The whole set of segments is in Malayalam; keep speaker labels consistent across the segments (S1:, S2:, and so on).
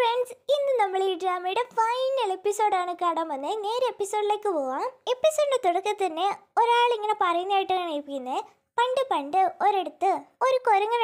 S1: ഫ്രണ്ട്സ് ഇന്ന് നമ്മൾ ഈ ഡ്രാമയുടെ ഫൈനൽ എപ്പിസോഡാണ് കാണാൻ വന്നത് നേരെ എപ്പിസോഡിലേക്ക് പോവാം എപ്പിസോഡിന്റെ തുടക്കത്തിൽ തന്നെ ഒരാൾ ഇങ്ങനെ പറയുന്നതായിട്ടാണ് ഏൽപ്പിക്കുന്നത് പണ്ട് പണ്ട് ഒരിടത്ത് ഒരു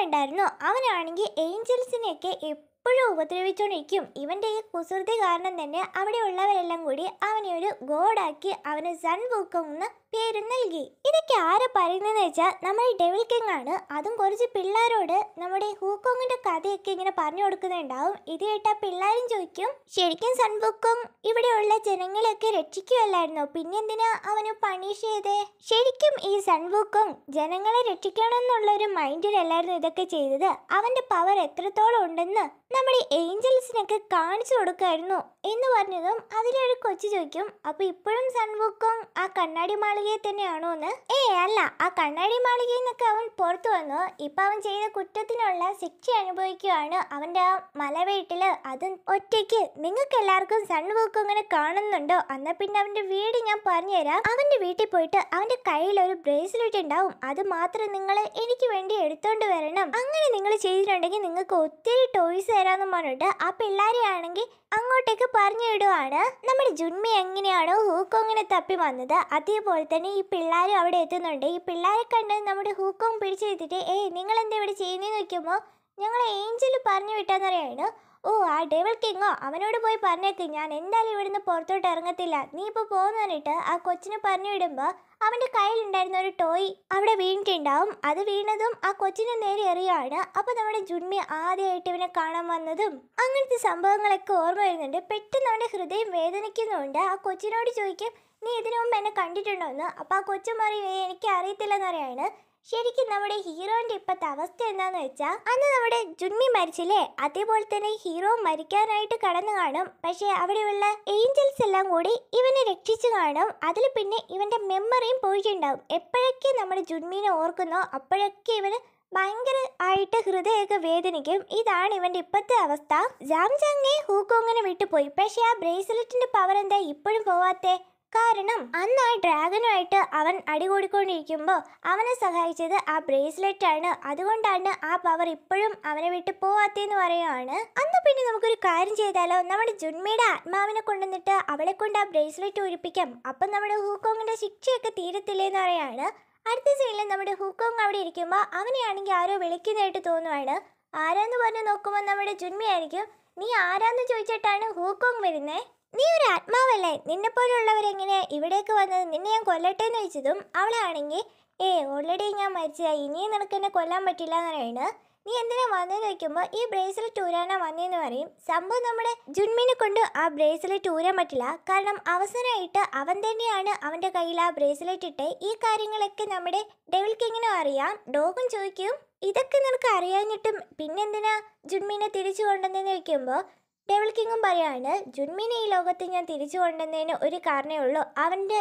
S1: ഉണ്ടായിരുന്നു അവനാണെങ്കിൽ ഏഞ്ചൽസിനെയൊക്കെ എപ്പോഴും ഉപദ്രവിച്ചുകൊണ്ടിരിക്കും ഇവൻ്റെ ഈ കുസൃതി കാരണം തന്നെ അവിടെ ഉള്ളവരെല്ലാം കൂടി അവനെ ഒരു ഗോഡാക്കി അവന് സൺ ബൂക്കം എന്ന് പേര് നൽകി ഇതൊക്കെ ആരാ പറയുന്നതെന്ന് വെച്ചാൽ നമ്മുടെ ഡെവിൾ കിങ് ആണ് അതും കുറച്ച് പിള്ളേരോട് നമ്മുടെ ഹൂക്കോങ്ങിന്റെ കഥയൊക്കെ ഇങ്ങനെ പറഞ്ഞു കൊടുക്കുന്നുണ്ടാവും ഇത് കേട്ടാ പിള്ളേരും ചോദിക്കും ശരിക്കും സൺബുക്കും ഇവിടെയുള്ള ജനങ്ങളെയൊക്കെ രക്ഷിക്കുകയല്ലായിരുന്നോ പിന്നെന്തിനാ അവന് പണിഷ് ചെയ്തേ ശരിക്കും ഈ സൺബുക്കും ജനങ്ങളെ രക്ഷിക്കണമെന്നുള്ള ഒരു മൈൻഡിലല്ലായിരുന്നു ഇതൊക്കെ ചെയ്തത് അവന്റെ പവർ എത്രത്തോളം ഉണ്ടെന്ന് നമ്മുടെ ഏഞ്ചൽസിനൊക്കെ കാണിച്ചു കൊടുക്കായിരുന്നു എന്ന് പറഞ്ഞതും അതിലൊരു കൊച്ചു ചോദിക്കും അപ്പോൾ ഇപ്പോഴും സൺബുക്കും ആ കണ്ണാടിമാർ മാളികയെ തന്നെയാണോ എന്ന് ഏ അല്ല ആ കണ്ണാടി മാളികയിൽ നിന്നൊക്കെ അവൻ പുറത്തു വന്നു ഇപ്പൊ അവൻ ചെയ്ത കുറ്റത്തിനുള്ള ശിക്ഷ അനുഭവിക്കുകയാണ് അവന്റെ ആ മലവീട്ടില് അതും ഒറ്റയ്ക്ക് നിങ്ങൾക്ക് എല്ലാവർക്കും സൺവോക്കും അങ്ങനെ കാണുന്നുണ്ടോ അന്ന പിന്നെ അവന്റെ വീട് ഞാൻ പറഞ്ഞുതരാം അവന്റെ വീട്ടിൽ പോയിട്ട് അവന്റെ കയ്യിൽ ഒരു ബ്രേസ്ലെറ്റ് ഉണ്ടാവും അത് മാത്രം നിങ്ങൾ എനിക്ക് വേണ്ടി എടുത്തോണ്ട് വരണം അങ്ങനെ നിങ്ങൾ ചെയ്തിട്ടുണ്ടെങ്കിൽ നിങ്ങൾക്ക് ഒത്തിരി ടോയ്സ് തരാന്ന് പറഞ്ഞിട്ട് ആ പിള്ളേരെ ആണെങ്കിൽ അങ്ങോട്ടേക്ക് പറഞ്ഞു വിടുവാണ് നമ്മുടെ ജുന്മി എങ്ങനെയാണോ ഹൂക്കോങ്ങിനെ തപ്പി വന്നത് അതേപോലെ തന്നെ ഈ പിള്ളേരും അവിടെ എത്തുന്നുണ്ട് ഈ പിള്ളേരെ കണ്ട് നമ്മുടെ ഹൂക്കും പിടിച്ചെടുത്തിട്ട് ഏയ് നിങ്ങൾ എന്താ ഇവിടെ ചെയ്യുന്നതെന്ന് നോക്കുമ്പോൾ ഞങ്ങളെ ഏഞ്ചൽ പറഞ്ഞു വിട്ടെന്ന് പറയാണ് ഓ ആ ഡേവൽ കിങ്ങോ അവനോട് പോയി പറഞ്ഞേക്ക് ഞാൻ എന്തായാലും ഇവിടുന്ന് പുറത്തോട്ട് ഇറങ്ങത്തില്ല നീ ഇപ്പോൾ പോകുന്നു പറഞ്ഞിട്ട് ആ കൊച്ചിനെ പറഞ്ഞു വിടുമ്പോൾ അവൻ്റെ കയ്യിലുണ്ടായിരുന്ന ഒരു ടോയ് അവിടെ വീണിട്ടുണ്ടാവും അത് വീണതും ആ കൊച്ചിനെ നേരെ എറിയാണ് അപ്പോൾ നമ്മുടെ ജുൻമി ആദ്യമായിട്ട് ഇവനെ കാണാൻ വന്നതും അങ്ങനത്തെ സംഭവങ്ങളൊക്കെ ഓർമ്മ വരുന്നുണ്ട് പെട്ടെന്ന് അവൻ്റെ ഹൃദയം വേദനിക്കുന്നുണ്ട് ആ കൊച്ചിനോട് ചോദിക്കും നീ ഇതിനു മുമ്പ് എന്നെ കണ്ടിട്ടുണ്ടോ എന്ന് അപ്പോൾ ആ കൊച്ചു പറയും എനിക്ക് അറിയത്തില്ലെന്ന് പറയാണ് ശരിക്കും നമ്മുടെ ഹീറോന്റെ ഇപ്പോഴത്തെ അവസ്ഥ എന്താണെന്ന് വെച്ചാൽ അന്ന് നമ്മുടെ ജുന്മി മരിച്ചില്ലേ അതേപോലെ തന്നെ ഹീറോ മരിക്കാനായിട്ട് കടന്നു കാണും പക്ഷേ അവിടെയുള്ള ഏഞ്ചൽസ് എല്ലാം കൂടി ഇവനെ രക്ഷിച്ചു കാണും അതിൽ പിന്നെ ഇവന്റെ മെമ്മറിയും പോയിട്ടുണ്ടാവും എപ്പോഴൊക്കെ നമ്മുടെ ജുന്മീനെ ഓർക്കുന്നോ അപ്പോഴൊക്കെ ഇവന് ഭയങ്കര ആയിട്ട് ഹൃദയമൊക്കെ വേദനിക്കും ഇതാണ് ഇവന്റെ ഇപ്പോഴത്തെ അവസ്ഥ ജാംജാങ്ങെ ഹൂക്കോങ്ങിനെ വിട്ടുപോയി പക്ഷേ ആ ബ്രേസ്ലെറ്റിന്റെ പവർ എന്താ ഇപ്പോഴും പോവാത്തേ കാരണം അന്ന് ആ ഡ്രാഗനുമായിട്ട് അവൻ അടികൂടിക്കൊണ്ടിരിക്കുമ്പോൾ അവനെ സഹായിച്ചത് ആ ബ്രേസ്ലെറ്റ് ആണ് അതുകൊണ്ടാണ് ആ പവർ ഇപ്പോഴും അവനെ വിട്ട് പോവാത്തെന്ന് പറയുകയാണ് അന്ന് പിന്നെ നമുക്കൊരു കാര്യം ചെയ്താലോ നമ്മുടെ ജുന്മയുടെ ആത്മാവിനെ കൊണ്ടുവന്നിട്ട് അവളെ കൊണ്ട് ആ ബ്രേസ്ലെറ്റ് ഒഴിപ്പിക്കാം അപ്പം നമ്മുടെ ഹൂക്കോങ്ങിന്റെ ശിക്ഷയൊക്കെ തീരത്തില്ലേന്ന് പറയാണ് അടുത്ത സീനിൽ നമ്മുടെ ഹൂക്കോങ് അവിടെ ഇരിക്കുമ്പോൾ അവനെയാണെങ്കിൽ ആരോ വിളിക്കുന്നതായിട്ട് തോന്നുവാണ് ആരാന്ന് പറഞ്ഞ് നോക്കുമ്പോൾ നമ്മുടെ ജുന്മയായിരിക്കും നീ ആരാന്ന് ചോദിച്ചിട്ടാണ് ഹൂക്കോങ് വരുന്നേ നീ ഒരു ആത്മാവല്ലേ നിന്നെ പോലുള്ളവരെങ്ങനെ ഇവിടേക്ക് വന്നത് നിന്നെ ഞാൻ കൊല്ലട്ടെ എന്ന് വെച്ചതും അവളാണെങ്കിൽ ഏ ഓൾറെഡി ഞാൻ മരിച്ചതായി ഇനിയും നിനക്ക് എന്നെ കൊല്ലാൻ പറ്റില്ല എന്ന് പറയുന്നത് നീ എന്തിനാ വന്നതെന്ന് ചോദിക്കുമ്പോൾ ഈ ബ്രേസ്ലെറ്റ് ഊരാനാ വന്നതെന്ന് പറയും സംഭവം നമ്മുടെ ജുൻമിനെ കൊണ്ട് ആ ബ്രേസ്ലെറ്റ് ഊരാൻ പറ്റില്ല കാരണം അവസരമായിട്ട് അവൻ തന്നെയാണ് അവൻ്റെ കയ്യിൽ ആ ബ്രേസ്ലെറ്റ് ഇട്ട് ഈ കാര്യങ്ങളൊക്കെ നമ്മുടെ ഡെവിൾക്ക് എങ്ങനെ അറിയാം ഡോഗും ചോദിക്കും ഇതൊക്കെ നിനക്ക് അറിയാഞ്ഞിട്ടും പിന്നെന്തിനാ ജുൻമിനെ തിരിച്ചു കൊണ്ടുവന്നെന്ന് ചോദിക്കുമ്പോൾ ഡെവിൾ കിങ്ങും പറയുകയാണ് ജുൻമിനെ ഈ ലോകത്ത് ഞാൻ തിരിച്ചു കൊണ്ടുവന്നതിന് ഒരു കാരണമേ ഉള്ളൂ അവൻ്റെ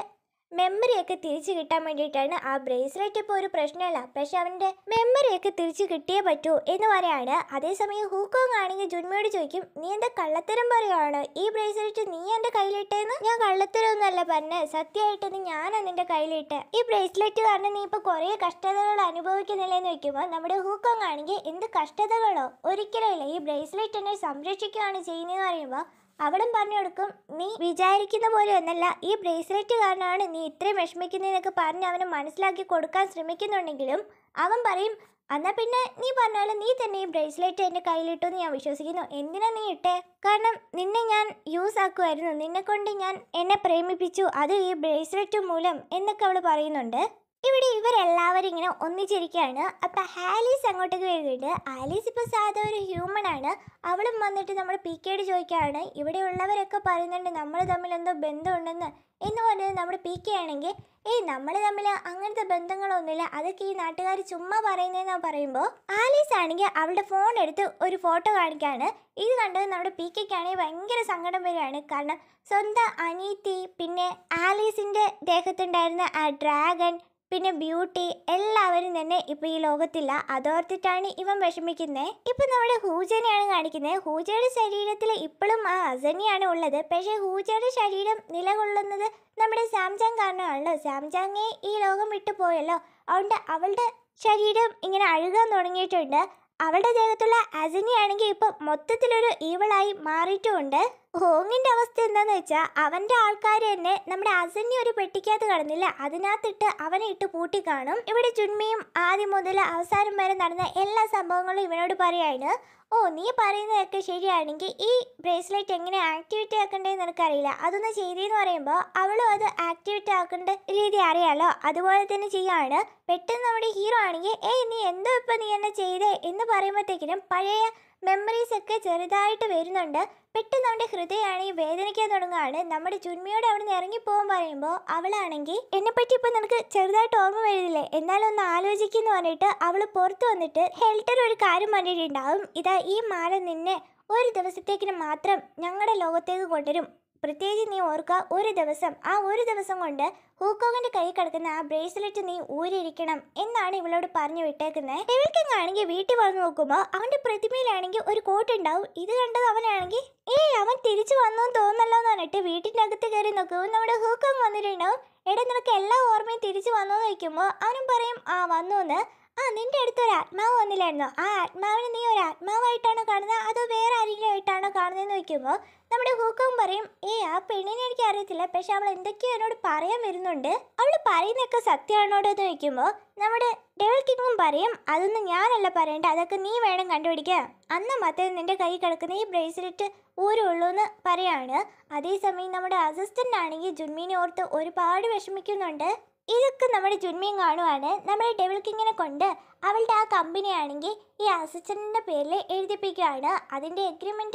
S1: മെമ്മറിയൊക്കെ തിരിച്ചു കിട്ടാൻ വേണ്ടിയിട്ടാണ് ആ ബ്രേസ്ലെറ്റ് ഇപ്പോൾ ഒരു പ്രശ്നമല്ല പക്ഷെ അവൻ്റെ മെമ്മറിയൊക്കെ തിരിച്ചു കിട്ടിയേ പറ്റൂ എന്ന് പറയാണ് അതേസമയം ഹൂക്കോങ് ആണെങ്കിൽ ജുൻമയോട് ചോദിക്കും നീ എന്റെ കള്ളത്തരം പറയുവാണ് ഈ ബ്രേസ്ലെറ്റ് നീ എൻ്റെ കയ്യിലിട്ടേന്ന് ഞാൻ കള്ളത്തരം ഒന്നല്ല പറഞ്ഞ് സത്യമായിട്ടെന്ന് ഞാനാ നിന്റെ കയ്യിലിട്ട് ഈ ബ്രേസ്ലെറ്റ് കാരണം നീ ഇപ്പോൾ കുറേ കഷ്ടതകൾ അനുഭവിക്കുന്നില്ലെന്ന് വെക്കുമ്പോൾ നമ്മുടെ ഹൂക്കോങ് ആണെങ്കിൽ എന്ത് കഷ്ടതകളോ ഒരിക്കലും ഇല്ല ഈ ബ്രേസ്ലെറ്റ് എന്നെ സംരക്ഷിക്കുകയാണ് ചെയ്യുന്നതെന്ന് പറയുമ്പോൾ അവളും പറഞ്ഞു കൊടുക്കും നീ വിചാരിക്കുന്ന പോലെ ഒന്നല്ല ഈ ബ്രേസ്ലെറ്റ് കാരണമാണ് നീ ഇത്രയും വിഷമിക്കുന്നതെന്നൊക്കെ പറഞ്ഞ് അവനെ മനസ്സിലാക്കി കൊടുക്കാൻ ശ്രമിക്കുന്നുണ്ടെങ്കിലും അവൻ പറയും എന്നാൽ പിന്നെ നീ പറഞ്ഞാലും നീ തന്നെ ഈ ബ്രേസ്ലെറ്റ് എൻ്റെ കയ്യിലിട്ടെന്ന് ഞാൻ വിശ്വസിക്കുന്നു എന്തിനാ നീ ഇട്ടേ കാരണം നിന്നെ ഞാൻ യൂസ് ആക്കുമായിരുന്നു നിന്നെ കൊണ്ട് ഞാൻ എന്നെ പ്രേമിപ്പിച്ചു അത് ഈ ബ്രേസ്ലെറ്റ് മൂലം എന്നൊക്കെ അവൾ പറയുന്നുണ്ട് ഇവിടെ ഇവരെല്ലാവരും ഇങ്ങനെ ഒന്നിച്ചിരിക്കുകയാണ് അപ്പം ഹാലീസ് അങ്ങോട്ടേക്ക് വരുന്നുണ്ട് ആലീസ് ഇപ്പോൾ സാധാ ഒരു ഹ്യൂമൺ ആണ് അവളും വന്നിട്ട് നമ്മൾ പി കെയോട് ചോദിക്കുകയാണ് ഇവിടെ ഉള്ളവരൊക്കെ പറയുന്നുണ്ട് നമ്മൾ തമ്മിൽ എന്തോ ബന്ധമുണ്ടെന്ന് എന്ന് പറഞ്ഞത് നമ്മുടെ പി കെ ആണെങ്കിൽ ഏയ് നമ്മൾ തമ്മിൽ അങ്ങനത്തെ ബന്ധങ്ങളൊന്നുമില്ല അതൊക്കെ ഈ നാട്ടുകാർ ചുമ്മാ പറയുന്നതെന്ന് പറയുമ്പോൾ ആലീസ് ആണെങ്കിൽ അവളുടെ ഫോൺ എടുത്ത് ഒരു ഫോട്ടോ കാണിക്കുകയാണ് ഇത് കണ്ടത് നമ്മുടെ പി കെക്കാണെങ്കിൽ ഭയങ്കര സങ്കടം വരികയാണ് കാരണം സ്വന്തം അനീത്തി പിന്നെ ആലീസിൻ്റെ ദേഹത്തുണ്ടായിരുന്ന ആ ഡ്രാഗൺ പിന്നെ ബ്യൂട്ടി എല്ലാവരും തന്നെ ഇപ്പോൾ ഈ ലോകത്തില്ല അതോർത്തിട്ടാണ് ഇവൻ വിഷമിക്കുന്നത് ഇപ്പം നമ്മുടെ ഹൂജനെയാണ് കാണിക്കുന്നത് ഹൂജയുടെ ശരീരത്തിൽ ഇപ്പോഴും ആ അസനിയാണ് ഉള്ളത് പക്ഷേ ഹൂജയുടെ ശരീരം നിലകൊള്ളുന്നത് നമ്മുടെ സാംസങ് കാരണമാണല്ലോ സാംസങ് ഈ ലോകം വിട്ടു പോയല്ലോ അതുകൊണ്ട് അവളുടെ ശരീരം ഇങ്ങനെ അഴുകാൻ തുടങ്ങിയിട്ടുണ്ട് അവളുടെ ദേഹത്തുള്ള അസനിയാണെങ്കിൽ ഇപ്പോൾ മൊത്തത്തിലൊരു ഈവളായി മാറിയിട്ടുമുണ്ട് ഹോങ്ങിൻ്റെ അവസ്ഥ എന്താന്ന് വെച്ചാൽ അവൻ്റെ ആൾക്കാർ തന്നെ നമ്മുടെ അസന്യ ഒരു പെട്ടിക്കകത്ത് കടന്നില്ല അതിനകത്തിട്ട് അവനെ ഇട്ട് പൂട്ടി കാണും ഇവിടെ ചുണ്മിയും ആദ്യം മുതൽ അവസാനം വരെ നടന്ന എല്ലാ സംഭവങ്ങളും ഇവനോട് പറയാണ് ഓ നീ പറയുന്നതൊക്കെ ശരിയാണെങ്കിൽ ഈ ബ്രേസ്ലെറ്റ് എങ്ങനെ ആക്ടിവേറ്റ് ആക്കണ്ടേന്ന് എനിക്കറിയില്ല അതൊന്ന് എന്ന് പറയുമ്പോൾ അവളും അത് ആക്ടിവേറ്റ് ആക്കേണ്ട രീതി അറിയാലോ അതുപോലെ തന്നെ ചെയ്യാണ് പെട്ടെന്ന് നമ്മുടെ ഹീറോ ആണെങ്കിൽ ഏയ് നീ എന്തോ ഇപ്പം നീ എന്നെ ചെയ്തേ എന്ന് പറയുമ്പോഴത്തേക്കിനും പഴയ മെമ്മറീസ് ഒക്കെ ചെറുതായിട്ട് വരുന്നുണ്ട് പെട്ടെന്ന് അവൻ്റെ ഈ വേദനിക്കാൻ തുടങ്ങുകയാണ് നമ്മുടെ ചുന്മിയോട് അവിടെ നിന്ന് ഇറങ്ങിപ്പോകാൻ പറയുമ്പോൾ അവളാണെങ്കിൽ എന്നെപ്പറ്റി ഇപ്പോൾ നിനക്ക് ചെറുതായിട്ട് ഓർമ്മ വരുന്നില്ലേ എന്നാലൊന്ന് ആലോചിക്കുന്നു പറഞ്ഞിട്ട് അവൾ പുറത്ത് വന്നിട്ട് ഹെൽട്ടർ ഒരു കാര്യം പറഞ്ഞിട്ടുണ്ടാവും ഇതാ ഈ മാല നിന്നെ ഒരു ദിവസത്തേക്കിന് മാത്രം ഞങ്ങളുടെ ലോകത്തേക്ക് കൊണ്ടുവരും പ്രത്യേകിച്ച് നീ ഓർക്കുക ഒരു ദിവസം ആ ഒരു ദിവസം കൊണ്ട് ഹൂക്കോങ്ങിന്റെ കൈ കിടക്കുന്ന ആ ബ്രേസ്ലെറ്റ് നീ ഊരിയിരിക്കണം എന്നാണ് ഇവളോട് പറഞ്ഞു വിട്ടേക്കുന്നത് ആണെങ്കിൽ വീട്ടിൽ വന്നു നോക്കുമ്പോൾ അവന്റെ പ്രതിമയിലാണെങ്കിൽ ഒരു കോട്ട് ഉണ്ടാവും ഇത് കണ്ടത് അവനാണെങ്കിൽ ഏ അവൻ തിരിച്ചു വന്നു തോന്നല്ലോ എന്ന് പറഞ്ഞിട്ട് വീട്ടിന്റെ അകത്ത് കയറി നോക്കുമ്പോൾ നമ്മുടെ ഹൂക്കോങ് വന്നിട്ടുണ്ടാവും എടാ നിനക്ക് എല്ലാ ഓർമ്മയും തിരിച്ചു വന്നു എന്ന് വയ്ക്കുമ്പോൾ അവനും പറയും ആ വന്നു എന്ന് ആ നിന്റെ അടുത്ത് ഒരു ആത്മാവ് വന്നില്ലായിരുന്നോ ആ ആത്മാവിനെ നീ ഒരു ആത്മാവായിട്ടാണോ കാണുന്നത് അതോ വേറെ ആരെങ്കിലും ആയിട്ടാണോ കാണുന്നതെന്ന് ചോദിക്കുമ്പോൾ നമ്മുടെ ഹൂക്കവും പറയും ഏ ആ പെണ്ണിനെ എനിക്ക് അറിയത്തില്ല പക്ഷെ അവൾ എന്തൊക്കെയോ എന്നോട് പറയാൻ വരുന്നുണ്ട് അവൾ പറയുന്നൊക്കെ സത്യമാണോടോ എന്ന് ചോദിക്കുമ്പോൾ നമ്മുടെ ഡെവൽ കിങ്ങും പറയും അതൊന്നും ഞാനല്ല പറയേണ്ട അതൊക്കെ നീ വേണം കണ്ടുപിടിക്കുക അന്ന് മാത്രം നിന്റെ കൈ കിടക്കുന്ന ഈ ബ്രേസ്ലെറ്റ് ഊരുള്ളൂ എന്ന് പറയാണ് അതേസമയം നമ്മുടെ അസിസ്റ്റൻ്റ് ആണെങ്കിൽ ജുന്മീനെ ഓർത്ത് ഒരുപാട് വിഷമിക്കുന്നുണ്ട് ഇതൊക്കെ നമ്മുടെ ജുന്മിയും കാണുവാണ് നമ്മുടെ ഡെവിൾ കിങ്ങിനെ കൊണ്ട് അവളുടെ ആ കമ്പനിയാണെങ്കിൽ ഈ അസിസ്റ്റൻറ്റിൻ്റെ പേരിൽ എഴുതിപ്പിക്കുകയാണ് അതിൻ്റെ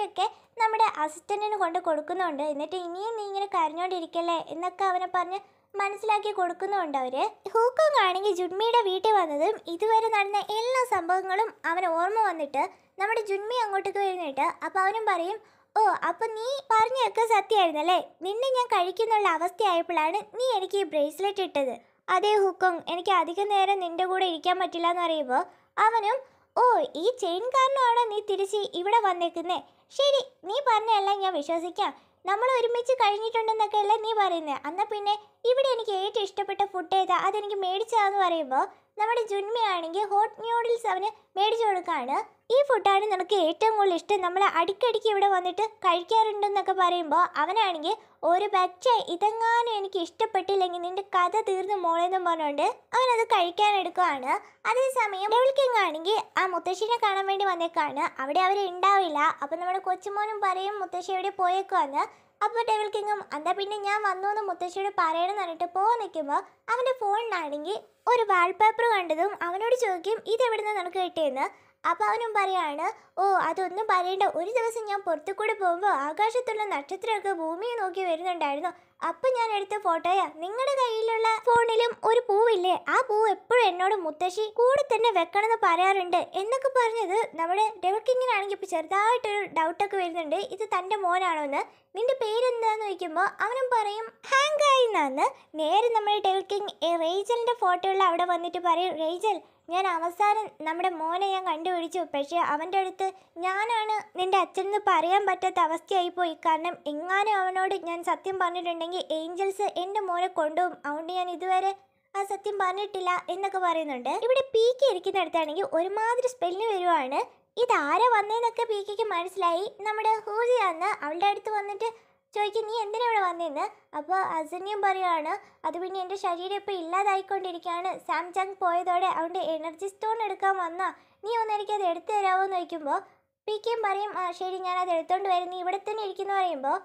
S1: ഒക്കെ നമ്മുടെ അസിസ്റ്റൻറ്റിന് കൊണ്ട് കൊടുക്കുന്നുണ്ട് എന്നിട്ട് ഇനിയും നീ ഇങ്ങനെ കരഞ്ഞോണ്ടിരിക്കല്ലേ എന്നൊക്കെ അവനെ പറഞ്ഞ് മനസ്സിലാക്കി കൊടുക്കുന്നുണ്ട് അവർ ഹൂക്കോങ് ആണെങ്കിൽ ജുന്മിയുടെ വീട്ടിൽ വന്നതും ഇതുവരെ നടന്ന എല്ലാ സംഭവങ്ങളും അവന് ഓർമ്മ വന്നിട്ട് നമ്മുടെ ജുന്മി അങ്ങോട്ടേക്ക് വരുന്നിട്ട് അപ്പോൾ അവനും പറയും ഓ അപ്പൊ നീ പറഞ്ഞൊക്കെ സത്യമായിരുന്നല്ലേ നിന്നെ ഞാൻ കഴിക്കുന്നുള്ള അവസ്ഥയായപ്പോഴാണ് നീ എനിക്ക് ഈ ബ്രേസ്ലെറ്റ് ഇട്ടത് അതേ ഹുക്കോങ് എനിക്ക് അധികം നേരം നിന്റെ കൂടെ ഇരിക്കാൻ പറ്റില്ല എന്ന് പറയുമ്പോൾ അവനും ഓ ഈ ചെയിൻ കാരണമാണ് നീ തിരിച്ച് ഇവിടെ വന്നേക്കുന്നത് ശരി നീ പറഞ്ഞല്ല ഞാൻ വിശ്വസിക്കാം നമ്മൾ ഒരുമിച്ച് കഴിഞ്ഞിട്ടുണ്ടെന്നൊക്കെ അല്ലേ നീ പറയുന്നത് എന്നാൽ പിന്നെ ഇവിടെ എനിക്ക് ഏറ്റവും ഇഷ്ടപ്പെട്ട ഫുഡ് ഏതാ അതെനിക്ക് മേടിച്ചതാന്ന് പറയുമ്പോൾ നമ്മുടെ ജുന്മയാണെങ്കിൽ ഹോട്ട് ന്യൂഡിൽസ് അവന് മേടിച്ചു കൊടുക്കുകയാണ് ഈ ഫുഡാണ് നിനക്ക് ഏറ്റവും കൂടുതൽ ഇഷ്ടം നമ്മൾ അടിക്കടിക്ക് ഇവിടെ വന്നിട്ട് കഴിക്കാറുണ്ടെന്നൊക്കെ പറയുമ്പോൾ അവനാണെങ്കിൽ ഒരു പക്ഷേ ഇതെങ്ങാനും എനിക്ക് ഇഷ്ടപ്പെട്ടില്ലെങ്കിൽ നിന്റെ കഥ തീർന്നു മോളെന്നും പറഞ്ഞുകൊണ്ട് അവനത് കഴിക്കാനെടുക്കുകയാണ് അതേസമയം ഡബിൾക്കിങ് ആ മുത്തശ്ശിനെ കാണാൻ വേണ്ടി വന്നേക്കാണ് അവിടെ അവർ ഉണ്ടാവില്ല അപ്പം നമ്മുടെ കൊച്ചുമോനും പറയും മുത്തശ്ശി എവിടെ പോയേക്കുവാന്ന് അപ്പോൾ ഡെവിൾ കിങ്ങും എന്താ പിന്നെ ഞാൻ വന്നു എന്ന് മുത്തശ്ശിയോട് പറയണം പറഞ്ഞിട്ട് പോകാൻ നിൽക്കുമ്പോൾ അവൻ്റെ ഫോണിലാണെങ്കിൽ ഒരു വാൾപേപ്പർ കണ്ടതും അവനോട് ചോദിക്കും നിന്ന് നിനക്ക് കിട്ടിയെന്ന് അപ്പം അവനും പറയാണ് ഓ അതൊന്നും പറയണ്ട ഒരു ദിവസം ഞാൻ പുറത്തു കൂടെ പോകുമ്പോൾ ആകാശത്തുള്ള നക്ഷത്രമൊക്കെ ഭൂമിയെ നോക്കി വരുന്നുണ്ടായിരുന്നു അപ്പം ഞാൻ എടുത്ത ഫോട്ടോയാ നിങ്ങളുടെ കയ്യിലുള്ള ഫോണിലും ഒരു പൂവില്ലേ ആ പൂവ് എപ്പോഴും എന്നോട് മുത്തശ്ശി കൂടെ തന്നെ വെക്കണമെന്ന് പറയാറുണ്ട് എന്നൊക്കെ പറഞ്ഞത് നമ്മുടെ ഡെവക്കിങ്ങിനാണെങ്കിൽ ഇപ്പോൾ ചെറുതായിട്ടൊരു ഡൗട്ടൊക്കെ വരുന്നുണ്ട് ഇത് തൻ്റെ മോനാണോ എന്ന് നിന്റെ പേരെന്താന്ന് ചോദിക്കുമ്പോൾ അവനും പറയും ഹാങ്കായി എന്നാന്ന് നേരെ നമ്മുടെ ഡെവക്കിങ് റേജലിൻ്റെ ഫോട്ടോകൾ അവിടെ വന്നിട്ട് പറയും റേജൽ ഞാൻ അവസാനം നമ്മുടെ മോനെ ഞാൻ കണ്ടുപിടിച്ചു പക്ഷേ അവൻ്റെ അടുത്ത് ഞാനാണ് നിൻ്റെ അച്ഛനെന്ന് പറയാൻ പറ്റാത്ത അവസ്ഥയായിപ്പോയി കാരണം എങ്ങാനും അവനോട് ഞാൻ സത്യം പറഞ്ഞിട്ടുണ്ടെങ്കിൽ ഏഞ്ചൽസ് എൻ്റെ മോനെ കൊണ്ടുപോകും അതുകൊണ്ട് ഞാൻ ഇതുവരെ ആ സത്യം പറഞ്ഞിട്ടില്ല എന്നൊക്കെ പറയുന്നുണ്ട് ഇവിടെ പി കെ ഇരിക്കുന്നിടത്താണെങ്കിൽ ഒരുമാതിരി സ്പെല്ലിന് വരുവാണ് ഇതാരാ വന്നതെന്നൊക്കെ പി കെക്ക് മനസ്സിലായി നമ്മുടെ ഹൂജി അന്ന് അവളുടെ അടുത്ത് വന്നിട്ട് ചോദിക്കും നീ എന്തിനാ ഇവിടെ വന്നതെന്ന് അപ്പോൾ അസന്യം പറയുകയാണ് അത് പിന്നെ എൻ്റെ ശരീരം ഇപ്പോൾ ഇല്ലാതായിക്കൊണ്ടിരിക്കുകയാണ് സാംസങ് പോയതോടെ അവൻ്റെ എനർജി സ്റ്റോൺ എടുക്കാൻ വന്നാൽ നീ ഒന്ന് എനിക്കത് എടുത്തു തരാമോ എന്ന് ചോദിക്കുമ്പോൾ പി കെയും പറയും ആ ശരി ഞാനത് എടുത്തോണ്ട് വരും നീ ഇവിടെ തന്നെ ഇരിക്കുന്നു പറയുമ്പോൾ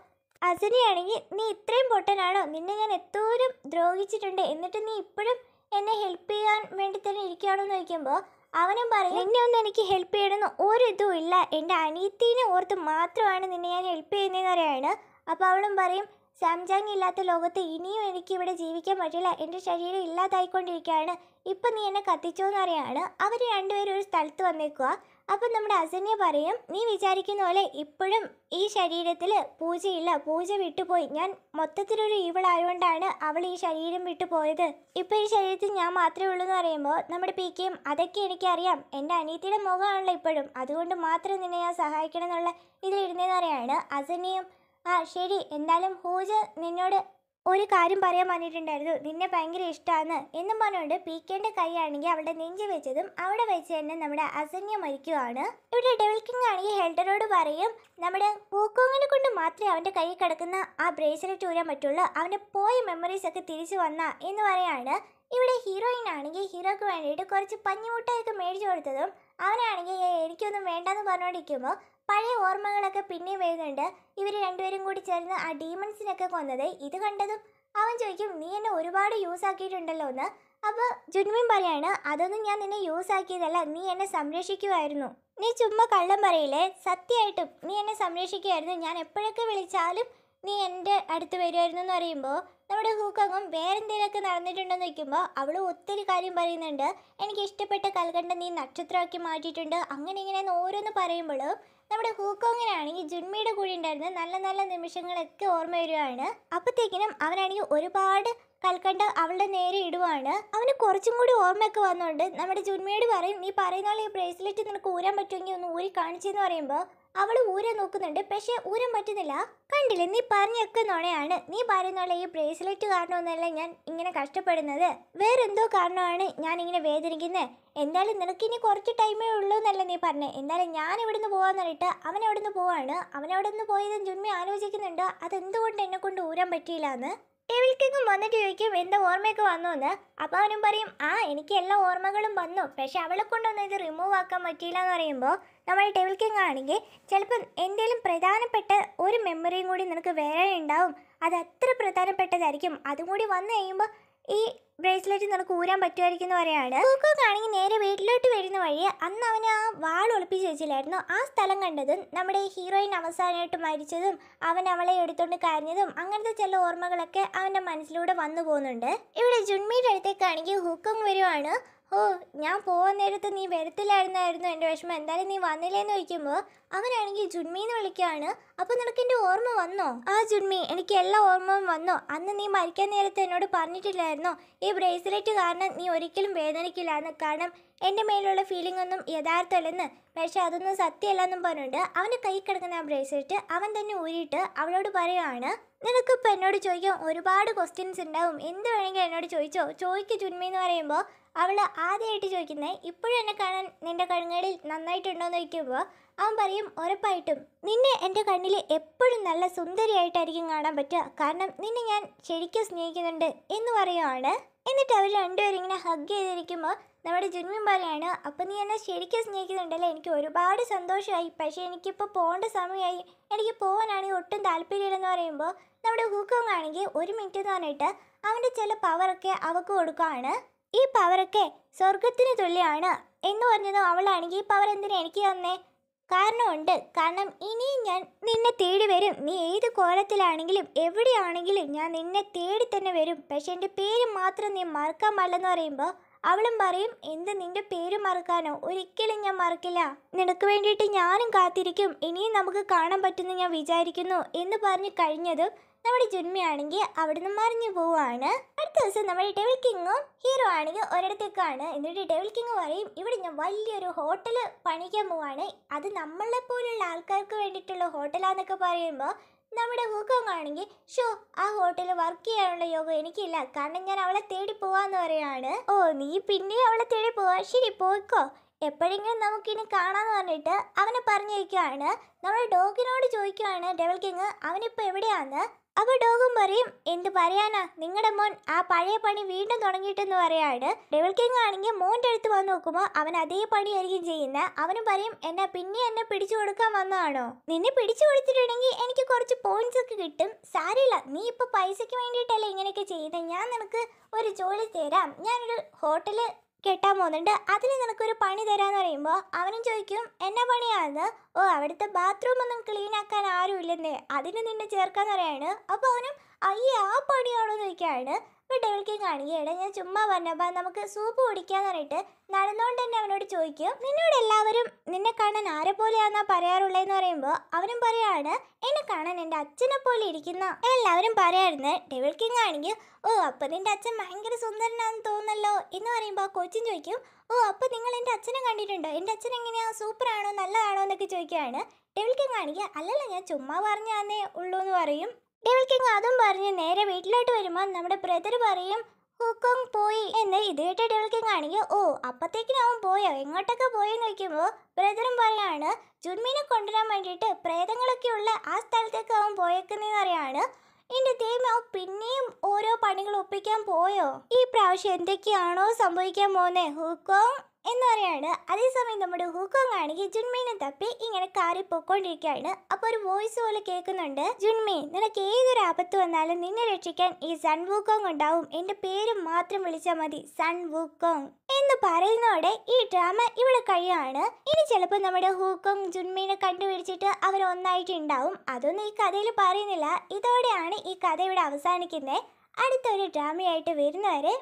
S1: അസനിയാണെങ്കിൽ നീ ഇത്രയും പൊട്ടനാണോ നിന്നെ ഞാൻ എത്തോരം ദ്രോഹിച്ചിട്ടുണ്ട് എന്നിട്ട് നീ ഇപ്പോഴും എന്നെ ഹെൽപ്പ് ചെയ്യാൻ വേണ്ടി തന്നെ ഇരിക്കുകയാണോ എന്ന് ചോദിക്കുമ്പോൾ അവനും പറയും എന്നെ ഒന്ന് എനിക്ക് ഹെൽപ്പ് ചെയ്യണമെന്ന് ഒരിതും ഇല്ല എൻ്റെ അനിയത്തിനെ ഓർത്ത് മാത്രമാണ് നിന്നെ ഞാൻ ഹെൽപ്പ് ചെയ്യുന്നതെന്ന് പറയുകയാണ് അപ്പോൾ അവളും പറയും സാംജാങ് ഇല്ലാത്ത ലോകത്ത് ഇനിയും എനിക്ക് ഇവിടെ ജീവിക്കാൻ പറ്റില്ല എൻ്റെ ശരീരം ഇല്ലാതായിക്കൊണ്ടിരിക്കുകയാണ് ഇപ്പം നീ എന്നെ കത്തിച്ചോന്ന് പറയാണ് അവർ രണ്ടുപേരും ഒരു സ്ഥലത്ത് വന്നേക്കുക അപ്പം നമ്മുടെ അസന്യ പറയും നീ വിചാരിക്കുന്ന പോലെ ഇപ്പോഴും ഈ ശരീരത്തിൽ പൂജയില്ല പൂജ വിട്ടുപോയി ഞാൻ മൊത്തത്തിലൊരു ഇവളായതുകൊണ്ടാണ് അവൾ ഈ ശരീരം വിട്ടുപോയത് ഇപ്പോൾ ഈ ശരീരത്തിൽ ഞാൻ മാത്രമേ ഉള്ളൂ എന്ന് പറയുമ്പോൾ നമ്മുടെ പി കെയും അതൊക്കെ എനിക്കറിയാം എൻ്റെ അനിയത്തിയുടെ മുഖമാണല്ലോ ഇപ്പോഴും അതുകൊണ്ട് മാത്രം നിന്നെ ഞാൻ സഹായിക്കണം എന്നുള്ള ഇതിലിരുന്നതെന്ന് പറയുകയാണ് അസന്യയും ആ ശരി എന്തായാലും ഹൂജ നിന്നോട് ഒരു കാര്യം പറയാൻ വന്നിട്ടുണ്ടായിരുന്നു നിന്നെ ഭയങ്കര ഇഷ്ടമാണ് എന്നും പറഞ്ഞുകൊണ്ട് പീക്കേൻ്റെ കൈയാണെങ്കിൽ അവിടെ നെഞ്ച് വെച്ചതും അവിടെ വെച്ച് തന്നെ നമ്മുടെ അസന്യ മരിക്കുവാണ് ഇവിടെ ഡെവൽ കിങ് ആണെങ്കിൽ ഹെൽഡറോട് പറയും നമ്മുടെ പൂക്കോങ്ങിനെ കൊണ്ട് മാത്രമേ അവൻ്റെ കൈ കിടക്കുന്ന ആ ബ്രേസ്ലെറ്റ് ഊരാൻ പറ്റുള്ളൂ അവൻ്റെ പോയ മെമ്മറീസ് ഒക്കെ തിരിച്ചു വന്ന എന്ന് പറയാണ് ഇവിടെ ഹീറോയിൻ ആണെങ്കിൽ ഹീറോയ്ക്ക് വേണ്ടിയിട്ട് കുറച്ച് പഞ്ഞിമുട്ടയൊക്കെ മേടിച്ചു കൊടുത്തതും അവനാണെങ്കിൽ എനിക്കൊന്നും വേണ്ടെന്ന് പറഞ്ഞുകൊണ്ടിരിക്കുമ്പോൾ പഴയ ഓർമ്മകളൊക്കെ പിന്നെ വരുന്നുണ്ട് ഇവർ രണ്ടുപേരും കൂടി ചേർന്ന് ആ ഡീമൺസിനൊക്കെ കൊന്നത് ഇത് കണ്ടതും അവൻ ചോദിക്കും നീ എന്നെ ഒരുപാട് യൂസ് ആക്കിയിട്ടുണ്ടല്ലോ എന്ന് അപ്പോൾ ജുൻമിൻ പറയാണ് അതൊന്നും ഞാൻ നിന്നെ യൂസ് ആക്കിയതല്ല നീ എന്നെ സംരക്ഷിക്കുമായിരുന്നു നീ ചുമ്മാ കള്ളം പറയില്ലേ സത്യമായിട്ടും നീ എന്നെ സംരക്ഷിക്കുമായിരുന്നു ഞാൻ എപ്പോഴൊക്കെ വിളിച്ചാലും നീ എൻ്റെ അടുത്ത് വരുമായിരുന്നു എന്ന് പറയുമ്പോൾ നമ്മുടെ ഹൂക്കങ്ങും വേറെന്തേലൊക്കെ നടന്നിട്ടുണ്ടെന്ന് വയ്ക്കുമ്പോൾ അവൾ ഒത്തിരി കാര്യം പറയുന്നുണ്ട് എനിക്ക് ഇഷ്ടപ്പെട്ട കൽക്കണ്ട നീ നക്ഷത്രമാക്കി മാറ്റിയിട്ടുണ്ട് അങ്ങനെ ഇങ്ങനെ ഓരോന്ന് പറയുമ്പോഴും നമ്മുടെ ഹൂക്കോങ്ങിനാണെങ്കിൽ ജുൻമിയുടെ കൂടെ ഉണ്ടായിരുന്ന നല്ല നല്ല നിമിഷങ്ങളൊക്കെ ഓർമ്മ വരികയാണ് അപ്പോഴത്തേക്കിനും അവനാണെങ്കിൽ ഒരുപാട് കൽക്കണ്ട് അവളുടെ നേരെ ഇടുവാണ് അവന് കുറച്ചും കൂടി ഓർമ്മയൊക്കെ വന്നുകൊണ്ട് നമ്മുടെ ജുൻമിയോട് പറയും നീ പറയുന്ന ഈ ബ്രേസ്ലെറ്റ് നിനക്ക് ഊരാൻ പറ്റുമെങ്കിൽ ഒന്ന് ഊരി കാണിച്ചെന്ന് പറയുമ്പോൾ അവൾ ഊരെ നോക്കുന്നുണ്ട് പക്ഷേ ഊരം പറ്റുന്നില്ല കണ്ടില്ലേ നീ പറഞ്ഞൊക്കെ നുണയാണ് നീ പറയുന്നുള്ള ഈ ബ്രേസ്ലെറ്റ് കാരണമൊന്നല്ല ഞാൻ ഇങ്ങനെ കഷ്ടപ്പെടുന്നത് വേറെന്തോ കാരണമാണ് ഞാൻ ഇങ്ങനെ വേദനിക്കുന്നത് എന്തായാലും നിനക്ക് ഇനി കുറച്ച് ടൈമേ ഉള്ളൂ എന്നല്ല നീ പറഞ്ഞത് എന്തായാലും ഞാൻ നിന്ന് പോകാന്ന് പറഞ്ഞിട്ട് അവൻ എവിടെ നിന്ന് പോവാണ് അവൻ എവിടെ നിന്ന് പോയത് ജുന്മി ആലോചിക്കുന്നുണ്ട് അതെന്തുകൊണ്ട് എന്നെ കൊണ്ട് ഊരാൻ പറ്റിയില്ല എന്ന് എവിൽക്കെങ്കിലും വന്നിട്ട് ചോദിക്കും എന്താ ഓർമ്മയൊക്കെ വന്നു എന്ന് അപ്പോൾ അവനും പറയും ആ എനിക്ക് എല്ലാ ഓർമ്മകളും വന്നു പക്ഷേ അവളെ കൊണ്ടൊന്നും ഇത് റിമൂവ് ആക്കാൻ പറ്റിയില്ല എന്ന് പറയുമ്പോൾ നമ്മൾ ടെവിൽക്കിങ് ആണെങ്കിൽ ചിലപ്പം എന്തെങ്കിലും പ്രധാനപ്പെട്ട ഒരു മെമ്മറിയും കൂടി നിനക്ക് വേറെ ഉണ്ടാവും അത് അത്ര പ്രധാനപ്പെട്ടതായിരിക്കും അതും കൂടി വന്നു കഴിയുമ്പോൾ ഈ ബ്രേസ്ലെറ്റ് നിനക്ക് ഊരാൻ പറ്റുമായിരിക്കും എന്ന് പറയാണ് കൂക്കോക്കാണെങ്കിൽ നേരെ വീട്ടിലോട്ട് വരുന്ന വഴി അന്ന് അവന് ആ വാൾ ഒളിപ്പിച്ച് വെച്ചില്ലായിരുന്നു ആ സ്ഥലം കണ്ടതും നമ്മുടെ ഹീറോയിൻ അവസാനമായിട്ട് മരിച്ചതും അവൻ അവളെ എടുത്തുകൊണ്ട് കരഞ്ഞതും അങ്ങനത്തെ ചില ഓർമ്മകളൊക്കെ അവൻ്റെ മനസ്സിലൂടെ വന്നു പോകുന്നുണ്ട് ഇവിടെ ജുൺമിയുടെ അടുത്തേക്കാണെങ്കിൽ ഹുക്കോങ് വരുവാണ് ഓ ഞാൻ പോകാൻ നേരത്ത് നീ വരത്തില്ലായിരുന്നായിരുന്നു എൻ്റെ വിഷമം എന്തായാലും നീ വന്നില്ലേന്ന് ചോദിക്കുമ്പോൾ അവനാണെങ്കിൽ ജുഡ്മി വിളിക്കുകയാണ് അപ്പോൾ നിനക്ക് എൻ്റെ ഓർമ്മ വന്നോ ആ ജുഡ്മി എനിക്ക് എല്ലാ ഓർമ്മയും വന്നോ അന്ന് നീ മരിക്കാൻ നേരത്ത് എന്നോട് പറഞ്ഞിട്ടില്ലായിരുന്നോ ഈ ബ്രേസ്ലെറ്റ് കാരണം നീ ഒരിക്കലും എന്ന് കാരണം എൻ്റെ മേലുള്ള ഫീലിംഗ് ഒന്നും യഥാർത്ഥമല്ലെന്ന് പക്ഷെ അതൊന്നും സത്യമല്ലെന്നും പറഞ്ഞിട്ട് അവൻ്റെ കൈ കിടക്കുന്ന ആ ബ്രേസ്ലെറ്റ് അവൻ തന്നെ ഊരിയിട്ട് അവളോട് പറയുകയാണ് നിനക്കിപ്പോൾ എന്നോട് ചോദിക്കാൻ ഒരുപാട് ക്വസ്റ്റ്യൻസ് ഉണ്ടാവും എന്ത് വേണമെങ്കിലും എന്നോട് ചോദിച്ചോ ചോദിക്ക് ചുന്മി എന്ന് പറയുമ്പോൾ അവൾ ആദ്യമായിട്ട് ചോദിക്കുന്നത് ഇപ്പോഴും എന്നെ കാണാൻ നിൻ്റെ കണ്ണുകളിൽ നന്നായിട്ടുണ്ടോയെന്ന് ചോദിക്കുമ്പോൾ അവൻ പറയും ഉറപ്പായിട്ടും നിന്നെ എൻ്റെ കണ്ണിൽ എപ്പോഴും നല്ല സുന്ദരിയായിട്ടായിരിക്കും കാണാൻ പറ്റുക കാരണം നിന്നെ ഞാൻ ശരിക്കും സ്നേഹിക്കുന്നുണ്ട് എന്ന് പറയുവാണ് എന്നിട്ട് അവർ രണ്ടുപേരും ഇങ്ങനെ ഹഗ് ചെയ്തിരിക്കുമ്പോൾ നമ്മുടെ ജുൻമിൻ പറയാണ് അപ്പം നീ എന്നെ ശരിക്കും സ്നേഹിക്കുന്നുണ്ടല്ലേ എനിക്ക് ഒരുപാട് സന്തോഷമായി പക്ഷേ എനിക്കിപ്പോൾ പോകേണ്ട സമയമായി എനിക്ക് പോകാനാണെങ്കിൽ ഒട്ടും താല്പര്യമില്ലെന്ന് പറയുമ്പോൾ നമ്മുടെ ഹൂക്കോങ് ആണെങ്കിൽ ഒരു മിനിറ്റ് എന്ന് പറഞ്ഞിട്ട് അവൻ്റെ ചില പവറൊക്കെ അവൾക്ക് കൊടുക്കുകയാണ് ഈ പവറൊക്കെ സ്വർഗത്തിന് തുല്യമാണ് എന്ന് പറഞ്ഞത് അവളാണെങ്കിൽ ഈ പവർ എന്തിനാ എനിക്ക് തന്നേ കാരണമുണ്ട് കാരണം ഇനിയും ഞാൻ നിന്നെ തേടി വരും നീ ഏത് കോലത്തിലാണെങ്കിലും എവിടെയാണെങ്കിലും ഞാൻ നിന്നെ തേടി തന്നെ വരും പക്ഷെ എൻ്റെ പേര് മാത്രം നീ മറക്കാൻ പാടില്ലെന്ന് പറയുമ്പോൾ അവളും പറയും എന്ത് നിന്റെ പേര് മറക്കാനോ ഒരിക്കലും ഞാൻ മറക്കില്ല നിനക്ക് വേണ്ടിയിട്ട് ഞാനും കാത്തിരിക്കും ഇനിയും നമുക്ക് കാണാൻ പറ്റുമെന്ന് ഞാൻ വിചാരിക്കുന്നു എന്ന് പറഞ്ഞ് കഴിഞ്ഞതും നമ്മുടെ ജുന്മയാണെങ്കിൽ നിന്ന് മറിഞ്ഞു പോവുകയാണ് അടുത്ത ദിവസം നമ്മുടെ ടേബിൾ കിങ്ങും ഹീറോ ആണെങ്കിൽ ഒരിടത്തേക്കാണ് എന്നിട്ട് ടേബിൾ കിങ് പറയും ഇവിടെ ഞാൻ വലിയൊരു ഹോട്ടൽ പണിക്കാൻ പോവാണ് അത് നമ്മളെ പോലുള്ള ആൾക്കാർക്ക് വേണ്ടിയിട്ടുള്ള ഹോട്ടലാന്നൊക്കെ പറയുമ്പോൾ നമ്മുടെ ആണെങ്കിൽ ഷോ ആ ഹോട്ടലിൽ വർക്ക് ചെയ്യാനുള്ള യോഗം എനിക്കില്ല കാരണം ഞാൻ അവളെ തേടി പോവാന്ന് പറയാണ് ഓ നീ പിന്നെ അവളെ തേടി പോവാ ശരി പോയിക്കോ എപ്പോഴെങ്കിലും നമുക്കിനി കാണാമെന്ന് പറഞ്ഞിട്ട് അവനെ പറഞ്ഞിരിക്കുകയാണ് നമ്മുടെ ഡോഗിനോട് ചോദിക്കുകയാണ് ഡെവൽ കിങ് അവനിപ്പോൾ എവിടെയാന്ന് അപ്പൊ ഡോഗും പറയും എന്ത് പറയാനാ നിങ്ങളുടെ മോൻ ആ പഴയ പണി വീണ്ടും തുടങ്ങിയിട്ടെന്ന് പറയാണ് ഡെവൽ കിങ് ആണെങ്കിൽ മോൻ്റെ അടുത്ത് വന്ന് നോക്കുമ്പോൾ അവൻ അതേ പണിയായിരിക്കും ചെയ്യുന്ന അവനും പറയും എന്നാ പിന്നെ എന്നെ പിടിച്ചു കൊടുക്കാൻ വന്നതാണോ നിന്നെ പിടിച്ചു കൊടുത്തിട്ടുണ്ടെങ്കിൽ എനിക്ക് കുറച്ച് പോയിന്റ്സ് ഒക്കെ കിട്ടും സാരില്ല നീ ഇപ്പൊ പൈസയ്ക്ക് വേണ്ടിയിട്ടല്ലേ ഇങ്ങനെയൊക്കെ ചെയ്യുന്നത് ഞാൻ നിനക്ക് ഒരു ജോലി തരാം ഞാനൊരു ഹോട്ടല് കെട്ടാൻ പോകുന്നുണ്ട് അതിൽ നിനക്കൊരു പണി തരാമെന്ന് പറയുമ്പോൾ അവനും ചോദിക്കും എന്നാ പണിയാണെന്ന് ഓ അവിടുത്തെ ബാത്റൂം ഒന്നും ക്ലീൻ ആക്കാൻ ആരും ഇല്ലെന്നേ അതിന് നിന്നെ ചേർക്കാൻ പറയാണ് അപ്പോൾ അവനും അയ്യേ ആ പണിയാണോ ചോദിക്കാണ് ചോദിക്കുകയാണ് അപ്പോൾ ഞാൻ ചുമ്മാ പറഞ്ഞപ്പ നമുക്ക് സൂപ്പ് കുടിക്കാന്ന് പറഞ്ഞിട്ട് നടന്നുകൊണ്ട് തന്നെ അവനോട് ചോദിക്കും നിന്നോട് എല്ലാവരും നിന്നെ കാണാൻ ആരെ പോലെയാന്നാ പറയാറുള്ളതെന്ന് പറയുമ്പോൾ അവനും പറയാണ് എന്നെ കാണാൻ എൻ്റെ അച്ഛനെ പോലെ ഇരിക്കുന്ന എല്ലാവരും പറയായിരുന്നു ഡെവിൾക്കും ആണെങ്കിൽ ഓ അപ്പൊ നിന്റെ അച്ഛൻ ഭയങ്കര സുന്ദരനാണെന്ന് തോന്നല്ലോ എന്ന് പറയുമ്പോ ആ കൊച്ചിൻ ചോദിക്കും ഓ അപ്പോൾ നിങ്ങൾ എൻ്റെ അച്ഛനെ കണ്ടിട്ടുണ്ടോ എൻ്റെ അച്ഛൻ എങ്ങനെയാ സൂപ്പറാണോ നല്ലതാണോ എന്നൊക്കെ ചോദിക്കുകയാണ് ഡെവിൾ കിങ് കാണിക്കുക അല്ലല്ല ഞാൻ ചുമ്മാ പറഞ്ഞാന്നേ ഉള്ളൂ എന്ന് പറയും ഡെവിൾ കിങ് അതും പറഞ്ഞ് നേരെ വീട്ടിലോട്ട് വരുമ്പോൾ നമ്മുടെ ബ്രദർ പറയും ഹുക്കോങ് പോയി എന്ന് ഇത് കേട്ട ഡെവിൾ കിങ് കാണിക്കുക ഓ അപ്പത്തേക്കിനും അവൻ പോയോ എങ്ങോട്ടൊക്കെ പോയെന്ന് ചോദിക്കുമ്പോൾ ബ്രദറും പറയാണ് ജുൻമീനെ കൊണ്ടുവരാൻ വേണ്ടിയിട്ട് പ്രേതങ്ങളൊക്കെ ഉള്ള ആ സ്ഥലത്തേക്ക് അവൻ പോയേക്കുന്നതെന്ന് പറയാണ് എന്റെ ദൈവം പിന്നെയും ഓരോ പണികൾ ഒപ്പിക്കാൻ പോയോ ഈ പ്രാവശ്യം എന്തൊക്കെയാണോ സംഭവിക്കാൻ പോന്നെ ഹൂക്കോങ് എന്ന് പറയാണ് അതേസമയം നമ്മുടെ ഹുക്കോങ് ആണെങ്കിൽ ജുൺമീനെ തപ്പി ഇങ്ങനെ കാറി പൊക്കോണ്ടിരിക്കുകയാണ് അപ്പോൾ ഒരു വോയിസ് പോലെ കേൾക്കുന്നുണ്ട് ജുൺമീൻ നിനക്ക് ഏതൊരു ആപത്ത് വന്നാലും നിന്നെ രക്ഷിക്കാൻ ഈ സൺ വൂക്കോങ് ഉണ്ടാവും എൻ്റെ പേര് മാത്രം വിളിച്ചാൽ മതി സൺ വൂക്കോങ് എന്ന് പറയുന്നതോടെ ഈ ഡ്രാമ ഇവിടെ കഴിയാണ് ഇനി ചിലപ്പോൾ നമ്മുടെ ഹൂക്കും ജുൻമീനെ കണ്ടുപിടിച്ചിട്ട് അവർ ഒന്നായിട്ട് ഉണ്ടാവും അതൊന്നും ഈ കഥയിൽ പറയുന്നില്ല ഇതോടെയാണ് ഈ കഥ ഇവിടെ അവസാനിക്കുന്നത് അടുത്തൊരു ഡ്രാമയായിട്ട് വരുന്നവരെ